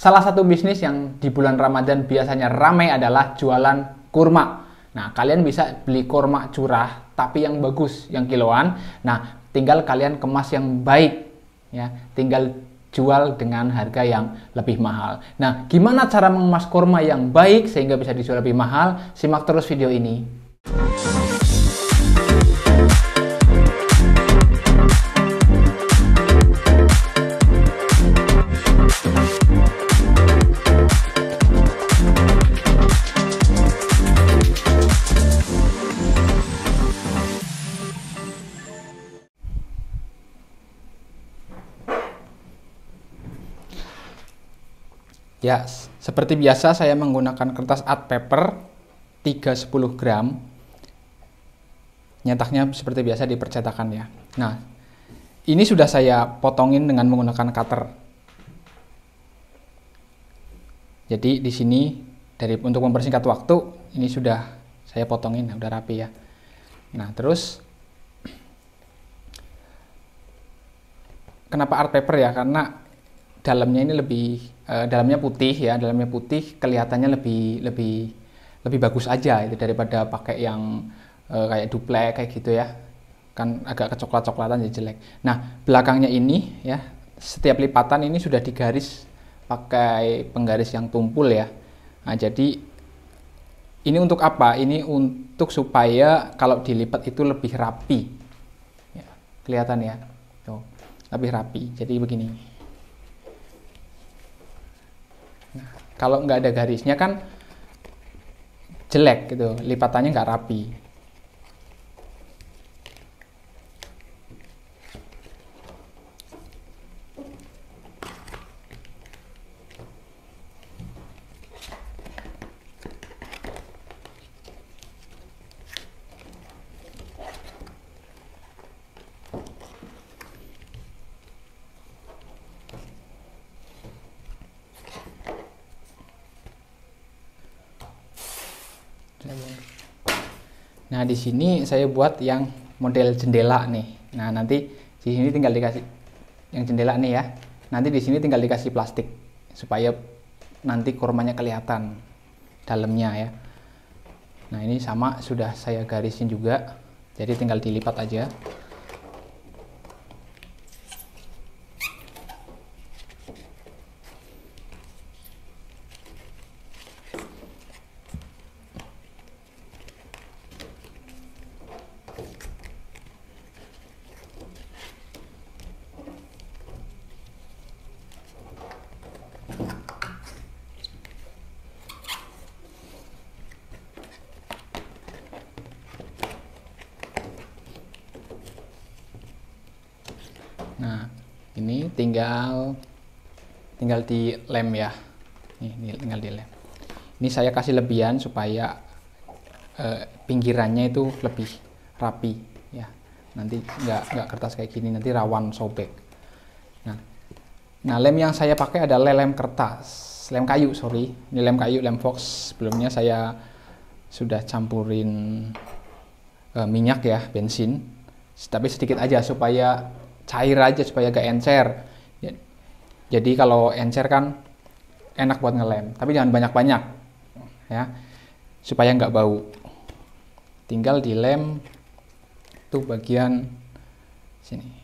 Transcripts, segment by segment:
Salah satu bisnis yang di bulan Ramadan biasanya ramai adalah jualan kurma. Nah, kalian bisa beli kurma curah tapi yang bagus, yang kiloan. Nah, tinggal kalian kemas yang baik ya. Tinggal jual dengan harga yang lebih mahal. Nah, gimana cara mengemas kurma yang baik sehingga bisa dijual lebih mahal? Simak terus video ini. Ya, seperti biasa saya menggunakan kertas art paper 310 gram. Nyetaknya seperti biasa di percetakan ya. Nah, ini sudah saya potongin dengan menggunakan cutter. Jadi di sini dari untuk mempersingkat waktu ini sudah saya potongin, nah, sudah udah rapi ya. Nah, terus kenapa art paper ya? Karena dalamnya ini lebih uh, dalamnya putih ya dalamnya putih kelihatannya lebih lebih lebih bagus aja itu daripada pakai yang uh, kayak duplek kayak gitu ya kan agak kecoklat-coklatan jadi jelek nah belakangnya ini ya setiap lipatan ini sudah digaris pakai penggaris yang tumpul ya nah jadi ini untuk apa ini untuk supaya kalau dilipat itu lebih rapi ya, kelihatan ya tuh lebih rapi jadi begini kalau nggak ada garisnya kan jelek gitu lipatannya nggak rapi Nah, di sini saya buat yang model jendela nih. Nah, nanti di sini tinggal dikasih yang jendela nih ya. Nanti di sini tinggal dikasih plastik supaya nanti kurmanya kelihatan dalamnya ya. Nah, ini sama sudah saya garisin juga. Jadi tinggal dilipat aja. tinggal tinggal di lem ya ini, tinggal di lem ini saya kasih lebihan supaya eh, pinggirannya itu lebih rapi ya nanti nggak nggak kertas kayak gini nanti rawan sobek nah nah lem yang saya pakai ada lem kertas lem kayu sorry ini lem kayu lem fox sebelumnya saya sudah campurin eh, minyak ya bensin tapi sedikit aja supaya cair aja supaya gak encer jadi kalau encer kan enak buat ngelem, tapi jangan banyak-banyak ya, supaya nggak bau. Tinggal dilem tuh bagian sini.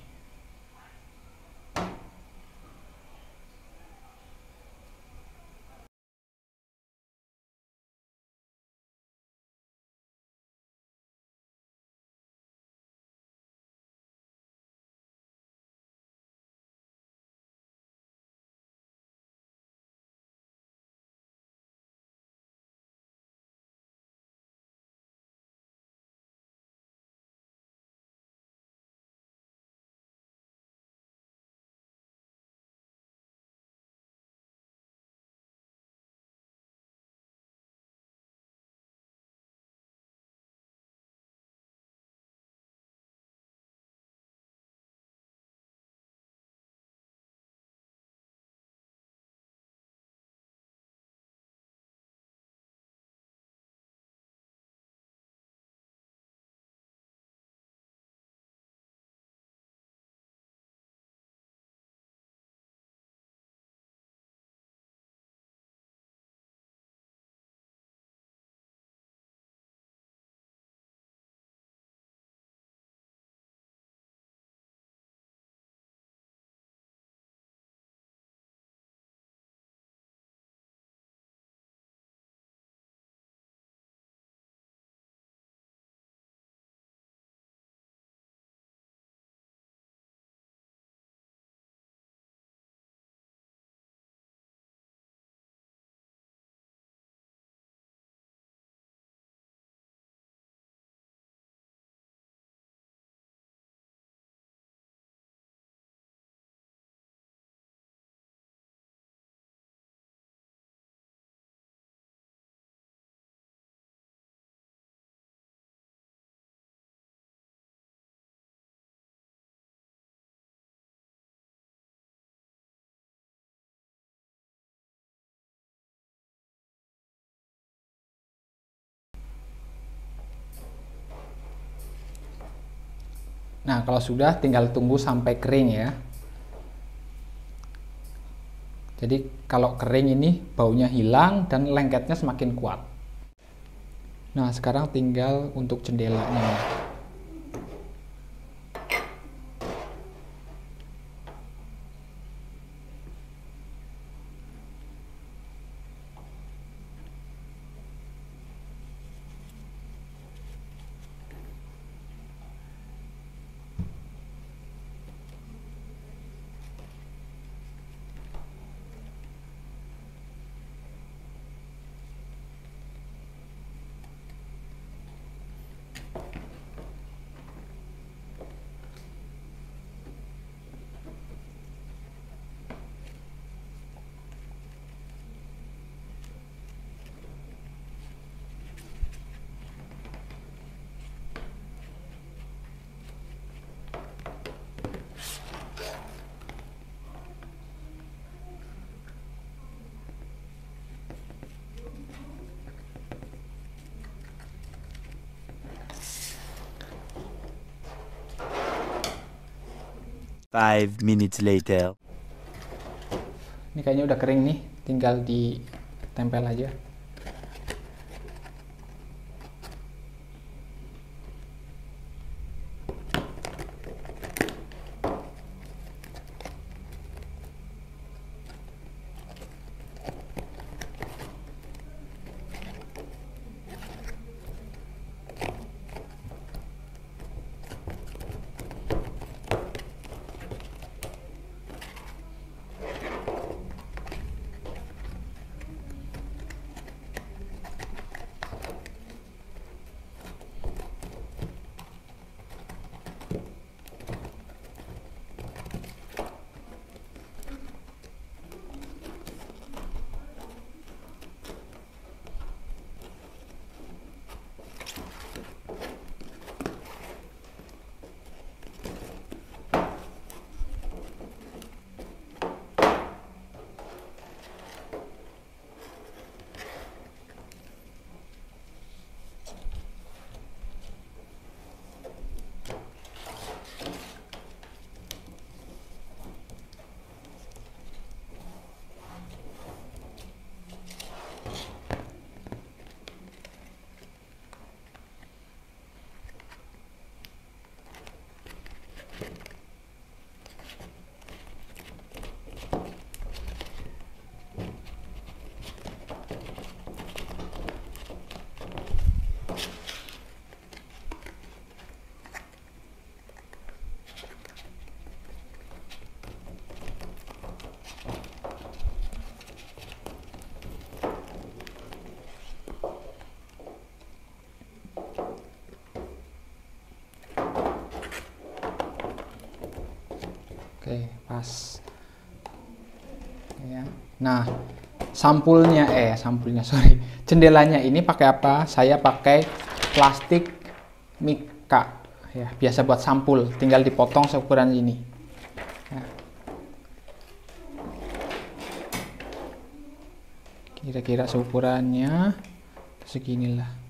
Nah, kalau sudah tinggal tunggu sampai kering ya. Jadi kalau kering ini baunya hilang dan lengketnya semakin kuat. Nah, sekarang tinggal untuk jendelanya. Five minutes later. Ini kayaknya udah kering nih, tinggal ditempel aja. oke pas ya nah sampulnya eh sampulnya sorry jendelanya ini pakai apa saya pakai plastik mika ya biasa buat sampul tinggal dipotong seukuran ini ya. kira-kira seukurannya seginilah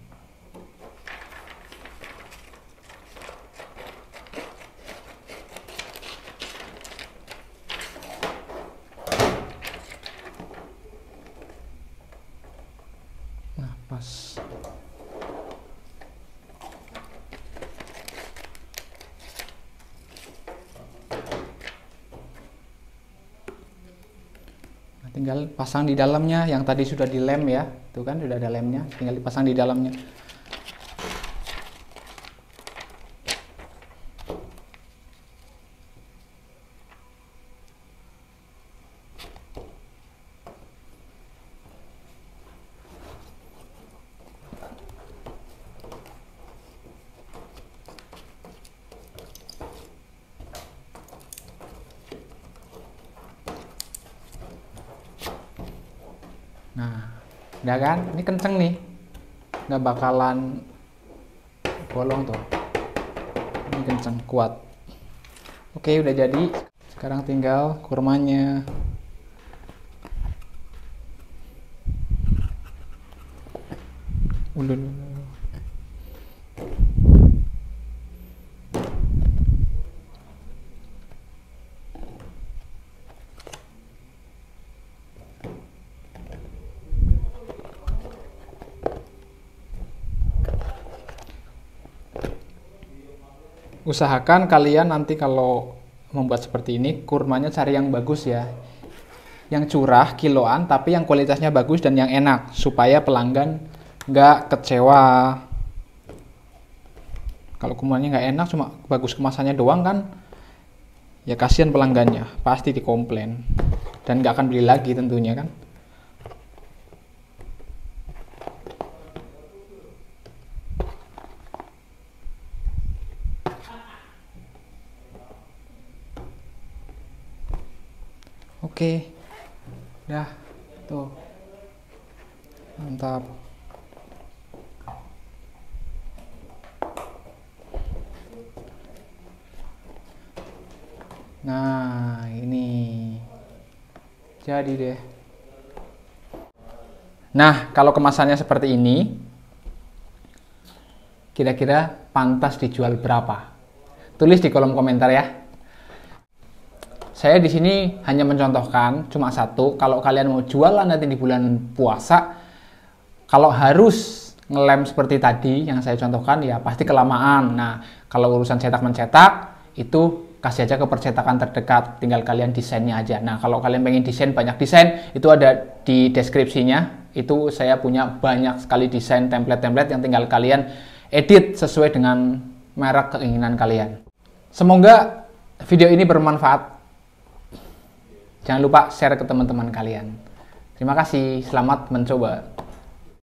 tinggal pasang di dalamnya yang tadi sudah dilem ya tuh kan sudah ada lemnya tinggal dipasang di dalamnya ya kan ini kenceng nih nggak bakalan bolong tuh ini kenceng kuat oke udah jadi sekarang tinggal kurmanya ulun. usahakan kalian nanti kalau membuat seperti ini kurmanya cari yang bagus ya yang curah kiloan tapi yang kualitasnya bagus dan yang enak supaya pelanggan nggak kecewa kalau kumannya nggak enak cuma bagus kemasannya doang kan ya kasihan pelanggannya pasti dikomplain dan nggak akan beli lagi tentunya kan oke dah tuh mantap nah ini jadi deh nah kalau kemasannya seperti ini kira-kira pantas dijual berapa tulis di kolom komentar ya saya di sini hanya mencontohkan cuma satu. Kalau kalian mau jualan nanti di bulan puasa, kalau harus ngelem seperti tadi yang saya contohkan ya pasti kelamaan. Nah, kalau urusan cetak mencetak itu kasih aja ke percetakan terdekat, tinggal kalian desainnya aja. Nah, kalau kalian pengen desain banyak desain, itu ada di deskripsinya. Itu saya punya banyak sekali desain template-template yang tinggal kalian edit sesuai dengan merek keinginan kalian. Semoga video ini bermanfaat Jangan lupa share ke teman-teman kalian. Terima kasih, selamat mencoba.